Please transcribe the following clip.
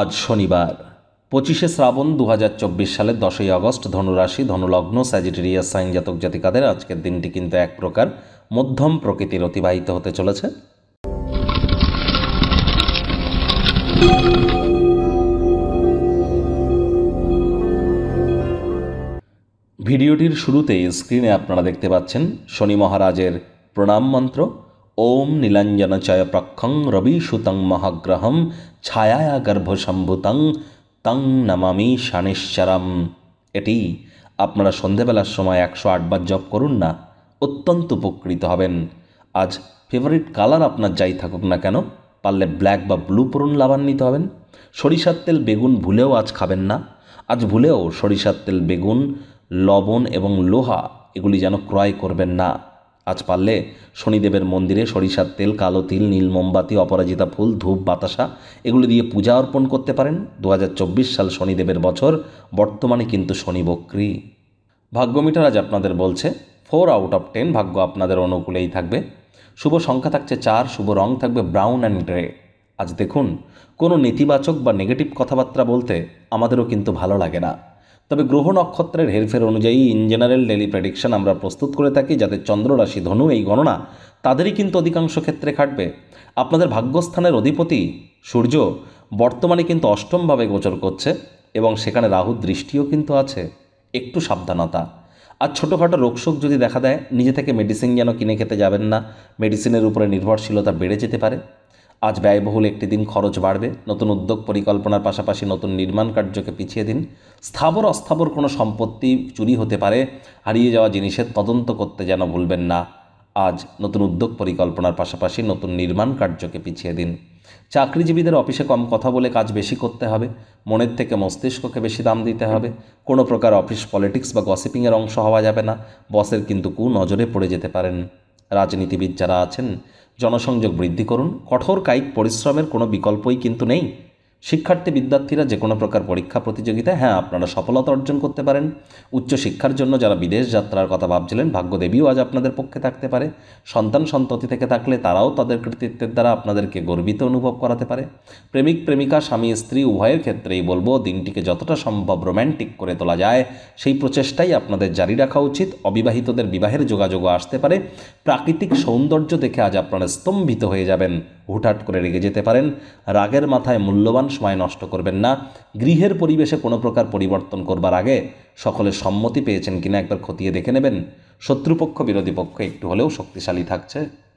আজ শনিবার পঁচিশে শ্রাবণ দু সালের দশই আগস্ট ধনুরাশি ধনুলগ্ন স্যাজিটেরিয়াস সাইন জাতক জাতিকাদের আজকের দিনটি কিন্তু এক প্রকার মধ্যম প্রকৃতির অতিবাহিত হতে চলেছে ভিডিওটির শুরুতেই স্ক্রিনে আপনারা দেখতে পাচ্ছেন শনি মহারাজের প্রণাম মন্ত্র ওম নীলাঞ্জনচয় প্রক্ষং সুতং মহাগ্রহম ছায়ায়া গর্ভসম্ভূতং তং নমামি শানেশ্বরম এটি আপনারা সন্ধেবেলার সময় একশো আটবার জপ করুন না অত্যন্ত উপকৃত হবেন আজ ফেভারিট কালার আপনার যাই থাকুক না কেন পারলে ব্ল্যাক বা ব্লু পরুন লাভান্বিত হবেন সরিষার তেল বেগুন ভুলেও আজ খাবেন না আজ ভুলেও সরিষার তেল বেগুন লবণ এবং লোহা এগুলি যেন ক্রয় করবেন না আজ পারলে শনিদেবের মন্দিরে সরিষার তেল কালো তিল নীল মোমবাতি অপরাজিতা ফুল ধূপ বাতাসা এগুলো দিয়ে পূজা অর্পণ করতে পারেন দু সাল শনিদেবের বছর বর্তমানে কিন্তু শনি বক্রি ভাগ্যমিটার আজ আপনাদের বলছে ফোর আউট অফ টেন ভাগ্য আপনাদের অনুকূলেই থাকবে শুভ সংখ্যা থাকছে চার শুভ রং থাকবে ব্রাউন অ্যান্ড গ্রে আজ দেখুন কোনো নেতিবাচক বা নেগেটিভ কথাবার্তা বলতে আমাদেরও কিন্তু ভালো লাগে না তবে গ্রহ নক্ষত্রের হেরফের অনুযায়ী ইন জেনারেল ডেলি প্রেডিকশান আমরা প্রস্তুত করে থাকি যাদের চন্দ্ররাশি ধনু এই গণনা তাদেরই কিন্তু অধিকাংশ ক্ষেত্রে খাটবে আপনাদের ভাগ্যস্থানের অধিপতি সূর্য বর্তমানে কিন্তু অষ্টমভাবে গোচর করছে এবং সেখানে রাহু দৃষ্টিও কিন্তু আছে একটু সাবধানতা আর ছোটোখাটো রোগশোক যদি দেখা দেয় নিজে থেকে মেডিসিন যেন কিনে খেতে যাবেন না মেডিসিনের উপরে নির্ভরশীলতা বেড়ে যেতে পারে আজ ব্যয়বহুল একটি দিন খরচ বাড়বে নতুন উদ্যোগ পরিকল্পনার পাশাপাশি নতুন নির্মাণ কার্যকে পিছিয়ে দিন স্থাবর অস্থাবর কোনো সম্পত্তি চুরি হতে পারে হারিয়ে যাওয়া জিনিসের তদন্ত করতে যেন ভুলবেন না আজ নতুন উদ্যোগ পরিকল্পনার পাশাপাশি নতুন নির্মাণ কার্যকে পিছিয়ে দিন চাকরিজীবীদের অফিসে কম কথা বলে কাজ বেশি করতে হবে মনের থেকে মস্তিষ্ককে বেশি দাম দিতে হবে কোনো প্রকার অফিস পলিটিক্স বা গসিপিংয়ের অংশ হওয়া যাবে না বসের কিন্তু কু নজরে পড়ে যেতে পারেন রাজনীতিবিদ যারা আছেন জনসংযোগ বৃদ্ধি করুন কঠোর কায়িক পরিশ্রমের কোনো বিকল্পই কিন্তু নেই শিক্ষার্থী বিদ্যার্থীরা যে কোনো প্রকার পরীক্ষা প্রতিযোগিতায় হ্যাঁ আপনারা সফলতা অর্জন করতে পারেন উচ্চশিক্ষার জন্য যারা বিদেশ যাত্রার কথা ভাবছিলেন ভাগ্যদেবীও আজ আপনাদের পক্ষে থাকতে পারে সন্তান সন্ততি থেকে থাকলে তারাও তাদের কৃতিত্বের দ্বারা আপনাদেরকে গর্বিত অনুভব করাতে পারে প্রেমিক প্রেমিকা স্বামী স্ত্রী উভয়ের ক্ষেত্রেই বলবো দিনটিকে যতটা সম্ভব রোম্যান্টিক করে তোলা যায় সেই প্রচেষ্টাই আপনাদের জারি রাখা উচিত অবিবাহিতদের বিবাহের যোগাযোগও আসতে পারে প্রাকৃতিক সৌন্দর্য দেখে আজ আপনারা স্তম্ভিত হয়ে যাবেন হুটহাট করে রেগে যেতে পারেন রাগের মাথায় মূল্যবান সময় নষ্ট করবেন না গৃহের পরিবেশে কোনো প্রকার পরিবর্তন করবার আগে সকলের সম্মতি পেয়েছেন কিনা একবার খতিয়ে দেখে নেবেন শত্রুপক্ষ বিরোধী পক্ষ একটু হলেও শক্তিশালী থাকছে